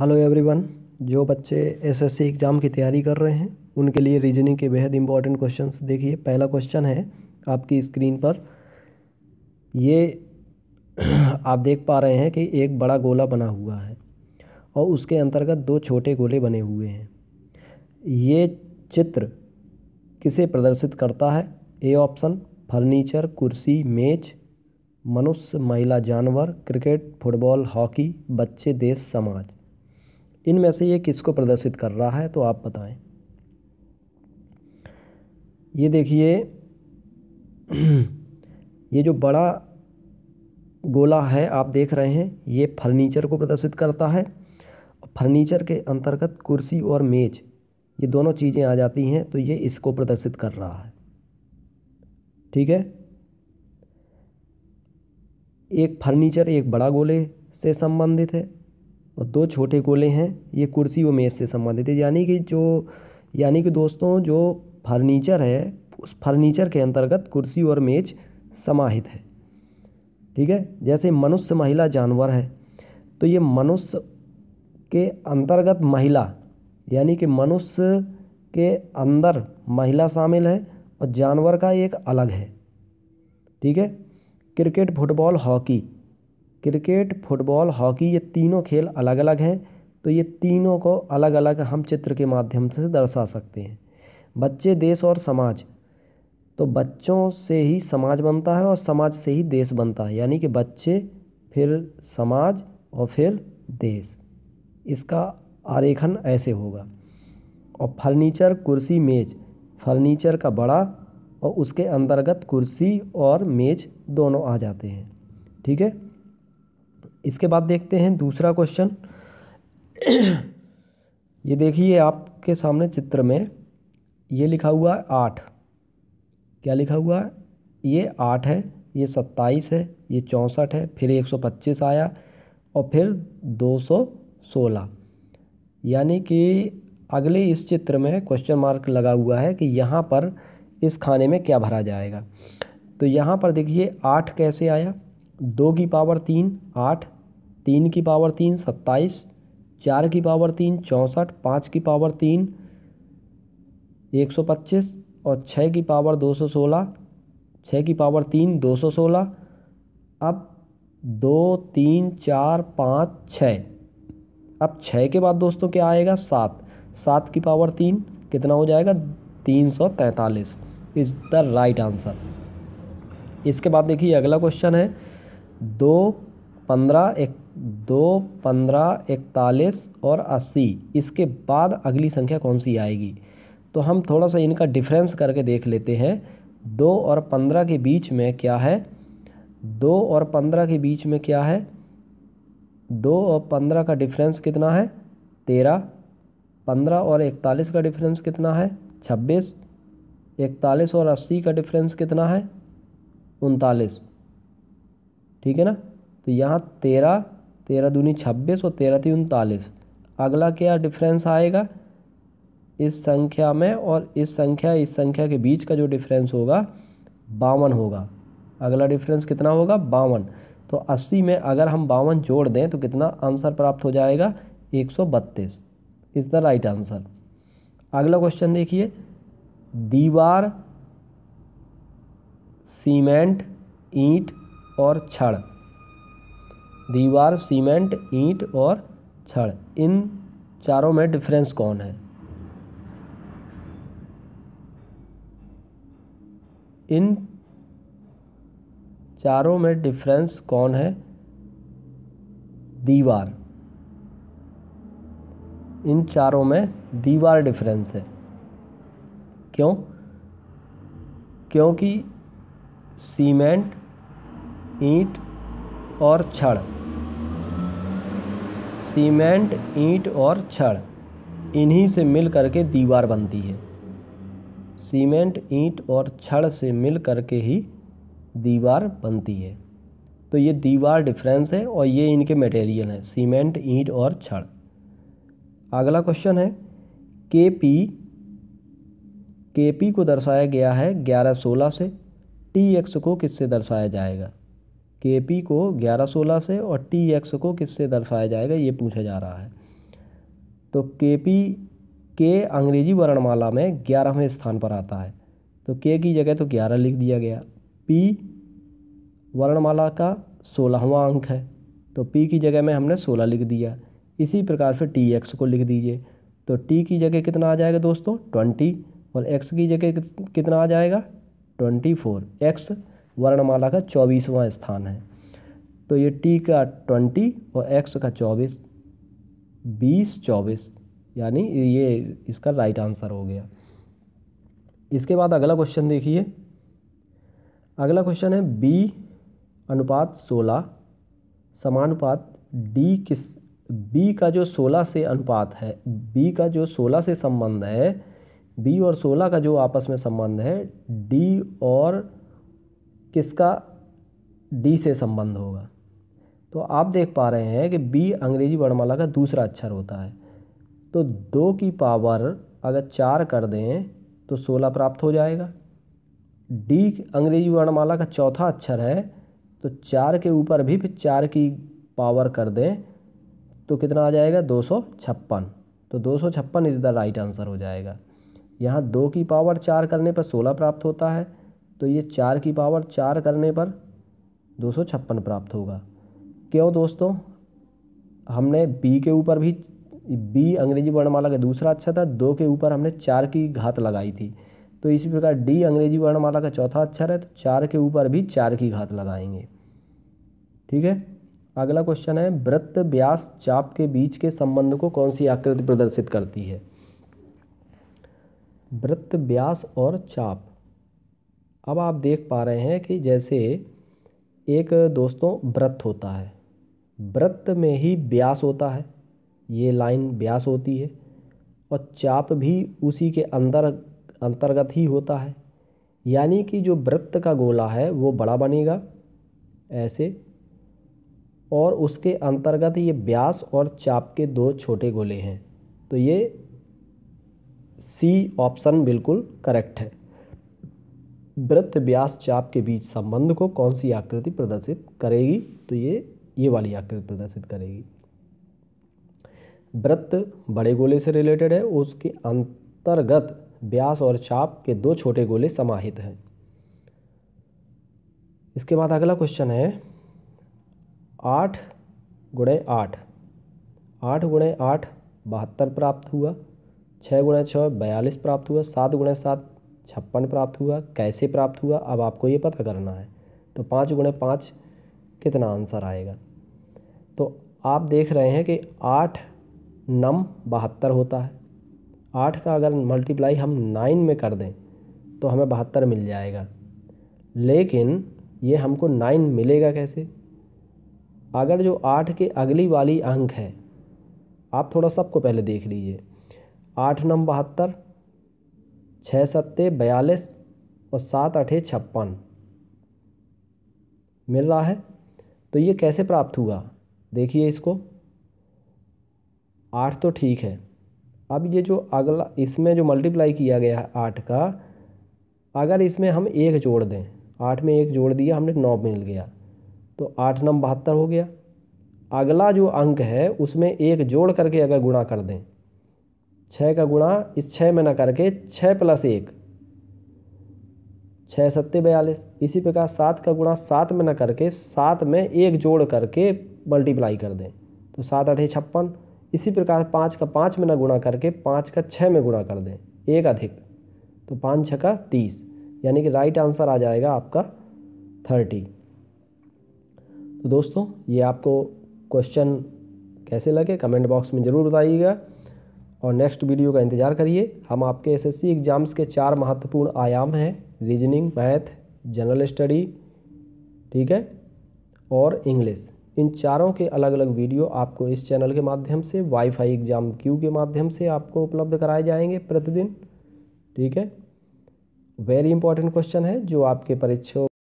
hello everyone जो बच्चे SSC exam की तैयारी कर रहे हैं उनके लिए रीजनिंग के बेहद इंपॉर्टेंट क्वेश्चंस देखिए पहला क्वेश्चन है आपकी स्क्रीन पर ये आप देख पा रहे हैं कि एक बड़ा गोला बना हुआ है और उसके अंतर्गत दो छोटे गोले बने हुए हैं ये चित्र किसे प्रदर्शित करता है ए ऑप्शन फर्नीचर कुर्सी मेज मनुष्य महिला जानवर क्रिकेट फुटबॉल हॉकी बच्चे देश समाज इनमें से ये किसको प्रदर्शित कर रहा है तो आप बताएं ये देखिए ये जो बड़ा गोला है आप देख रहे हैं ये फर्नीचर को प्रदर्शित करता है फर्नीचर के अंतर्गत कुर्सी और मेज ये दोनों चीज़ें आ जाती हैं तो ये इसको प्रदर्शित कर रहा है ठीक है एक फर्नीचर एक बड़ा गोले से संबंधित है और दो छोटे गोले हैं ये कुर्सी व मेज़ से संबंधित है यानी कि जो यानी कि दोस्तों जो फर्नीचर है उस फर्नीचर के अंतर्गत कुर्सी और मेज समाहित है ठीक है जैसे मनुष्य महिला जानवर है तो ये मनुष्य के अंतर्गत महिला यानी कि मनुष्य के अंदर महिला शामिल है और जानवर का एक अलग है ठीक है cricket football hockey cricket football hockey ये तीनों खेल अलग अलग हैं तो ये तीनों को अलग अलग हम चित्र के माध्यम से दर्शा सकते हैं बच्चे देश और समाज तो बच्चों से ही समाज बनता है और समाज से ही देश बनता है यानी कि बच्चे फिर समाज और फिर देश इसका आरेखन ऐसे होगा और फर्नीचर कुर्सी मेज फर्नीचर का बड़ा और उसके अंतर्गत कुर्सी और मेज दोनों आ जाते हैं ठीक है इसके बाद देखते हैं दूसरा क्वेश्चन ये देखिए आपके सामने चित्र में ये लिखा हुआ है आठ क्या लिखा हुआ है ये आठ है ये सत्ताईस है ये चौंसठ है फिर एक सौ पच्चीस आया और फिर दो सौ सोलह यानी कि अगले इस चित्र में क्वेश्चन मार्क लगा हुआ है कि यहाँ पर इस खाने में क्या भरा जाएगा तो यहाँ पर देखिए आठ कैसे आया दो की पावर तीन आठ तीन की पावर तीन सत्ताईस चार की पावर तीन चौंसठ पाँच की पावर तीन एक सौ पच्चीस और छः की पावर दो सौ सोलह छः की पावर तीन दो सौ सोलह अब दो तीन चार पाँच छः अब छः के बाद दोस्तों क्या आएगा सात सात की पावर तीन कितना हो जाएगा तीन सौ तैंतालीस इज़ द राइट आंसर इसके बाद देखिए अगला क्वेश्चन है दो पंद्रह एक दो पंद्रह इकतालीस और अस्सी इसके बाद अगली संख्या कौन सी आएगी तो हम थोड़ा सा इनका डिफरेंस करके देख लेते हैं दो और पंद्रह के बीच में क्या है दो और पंद्रह के बीच में क्या है दो और पंद्रह का डिफरेंस कितना है तेरह पंद्रह और इकतालीस का डिफरेंस कितना है छब्बीस इकतालीस और अस्सी का डिफरेंस कितना है उनतालीस ठीक है ना तो यहाँ तेरह तेरह दूनी छब्बीस और तेरह तीन उनतालीस अगला क्या डिफरेंस आएगा इस संख्या में और इस संख्या इस संख्या के बीच का जो डिफरेंस होगा बावन होगा अगला डिफरेंस कितना होगा बावन तो 80 में अगर हम बावन जोड़ दें तो कितना आंसर प्राप्त हो जाएगा 132 इज़ द राइट आंसर अगला क्वेश्चन देखिए दीवार सीमेंट ईंट और छड़ दीवार सीमेंट ईंट और छड़ इन चारों में डिफरेंस कौन है इन चारों में डिफरेंस कौन है दीवार इन चारों में दीवार डिफरेंस है क्यों क्योंकि सीमेंट ईंट और छड़ सीमेंट ईंट और छड़ इन्हीं से मिल करके दीवार बनती है सीमेंट ईंट और छड़ से मिल करके ही दीवार बनती है तो ये दीवार डिफरेंस है और ये इनके मटेरियल हैं सीमेंट ईंट और छड़ अगला क्वेश्चन है के पी के पी को दर्शाया गया है ग्यारह सोलह से टी एक्स को किससे दर्शाया जाएगा के पी को ग्यारह सोलह से और टी एक्स को किससे दर्शाया जाएगा ये पूछा जा रहा है तो के पी के अंग्रेजी वर्णमाला में ग्यारहवें स्थान पर आता है तो के की जगह तो ग्यारह लिख दिया गया पी वर्णमाला का सोलहवा अंक है तो पी की जगह में हमने सोलह लिख दिया इसी प्रकार से टी एक्स को लिख दीजिए तो टी की जगह कितना आ जाएगा दोस्तों ट्वेंटी और एक्स की जगह कितना आ जाएगा ट्वेंटी फोर एक्स वर्णमाला का चौबीसवां स्थान है तो ये टी का ट्वेंटी और एक्स का चौबीस बीस चौबीस यानी ये इसका राइट आंसर हो गया इसके बाद अगला क्वेश्चन देखिए अगला क्वेश्चन है बी अनुपात सोलह समानुपात डी किस बी का जो सोलह से अनुपात है बी का जो सोलह से संबंध है बी और सोलह का जो आपस में संबंध है डी और किसका डी से संबंध होगा तो आप देख पा रहे हैं कि बी अंग्रेजी वर्णमाला का दूसरा अक्षर होता है तो दो की पावर अगर चार कर दें तो सोलह प्राप्त हो जाएगा डी अंग्रेजी वर्णमाला का चौथा अक्षर है तो चार के ऊपर भी फिर चार की पावर कर दें तो कितना आ जाएगा दो सौ छप्पन तो दो सौ छप्पन इज़ द राइट आंसर हो जाएगा यहाँ दो की पावर चार करने पर सोलह प्राप्त होता है तो ये चार की पावर चार करने पर दो सौ छप्पन प्राप्त होगा क्यों दोस्तों हमने बी के ऊपर भी बी अंग्रेजी वर्णमाला का दूसरा अच्छा था दो के ऊपर हमने चार की घात लगाई थी तो इसी प्रकार डी अंग्रेजी वर्णमाला का चौथा अक्षर अच्छा है तो चार के ऊपर भी चार की घात लगाएंगे ठीक है अगला क्वेश्चन है वृत्त व्यास चाप के बीच के संबंध को कौन सी आकृति प्रदर्शित करती है वृत्त व्यास और चाप अब आप देख पा रहे हैं कि जैसे एक दोस्तों व्रत होता है व्रत में ही ब्यास होता है ये लाइन ब्यास होती है और चाप भी उसी के अंदर अंतर्गत ही होता है यानी कि जो व्रत का गोला है वो बड़ा बनेगा ऐसे और उसके अंतर्गत ये ब्यास और चाप के दो छोटे गोले हैं तो ये सी ऑप्शन बिल्कुल करेक्ट है वृत्त व्यास चाप के बीच संबंध को कौन सी आकृति प्रदर्शित करेगी तो ये ये वाली आकृति प्रदर्शित करेगी वृत्त बड़े गोले से रिलेटेड है उसके अंतर्गत व्यास और चाप के दो छोटे गोले समाहित हैं इसके बाद अगला क्वेश्चन है आठ गुणे आठ आठ गुणे आठ बहत्तर प्राप्त हुआ छः गुणे छः बयालीस प्राप्त हुआ सात गुणे सात छप्पन प्राप्त हुआ कैसे प्राप्त हुआ अब आपको ये पता करना है तो पाँच गुणे पाँच कितना आंसर आएगा तो आप देख रहे हैं कि आठ नम बहत्तर होता है आठ का अगर मल्टीप्लाई हम नाइन में कर दें तो हमें बहत्तर मिल जाएगा लेकिन ये हमको नाइन मिलेगा कैसे अगर जो आठ के अगली वाली अंक है आप थोड़ा सबको पहले देख लीजिए आठ नम बहत्तर छः सत्ते बयालीस और सात अठे छप्पन मिल रहा है तो ये कैसे प्राप्त हुआ देखिए इसको आठ तो ठीक है अब ये जो अगला इसमें जो मल्टीप्लाई किया गया है आठ का अगर इसमें हम एक जोड़ दें आठ में एक जोड़ दिया हमने नौ मिल गया तो आठ नम बहत्तर हो गया अगला जो अंक है उसमें एक जोड़ करके अगर गुणा कर दें छः का गुणा इस छः में ना करके छः प्लस एक छः सत्ते बयालीस इसी प्रकार सात का गुणा सात में ना करके सात में एक जोड़ करके मल्टीप्लाई कर दें तो सात अठे छप्पन इसी प्रकार पाँच का पाँच में ना गुणा करके पाँच का छः में गुणा कर दें एक अधिक तो पाँच छः का तीस यानी कि राइट आंसर आ जाएगा आपका थर्टी तो दोस्तों ये आपको क्वेश्चन कैसे लगे कमेंट बॉक्स में ज़रूर बताइएगा और नेक्स्ट वीडियो का इंतज़ार करिए हम आपके एसएससी एग्ज़ाम्स के चार महत्वपूर्ण आयाम हैं रीजनिंग मैथ जनरल स्टडी ठीक है और इंग्लिश इन चारों के अलग अलग वीडियो आपको इस चैनल के माध्यम से वाईफाई एग्ज़ाम क्यू के माध्यम से आपको उपलब्ध कराए जाएंगे प्रतिदिन ठीक है वेरी इंपॉर्टेंट क्वेश्चन है जो आपके परीक्षा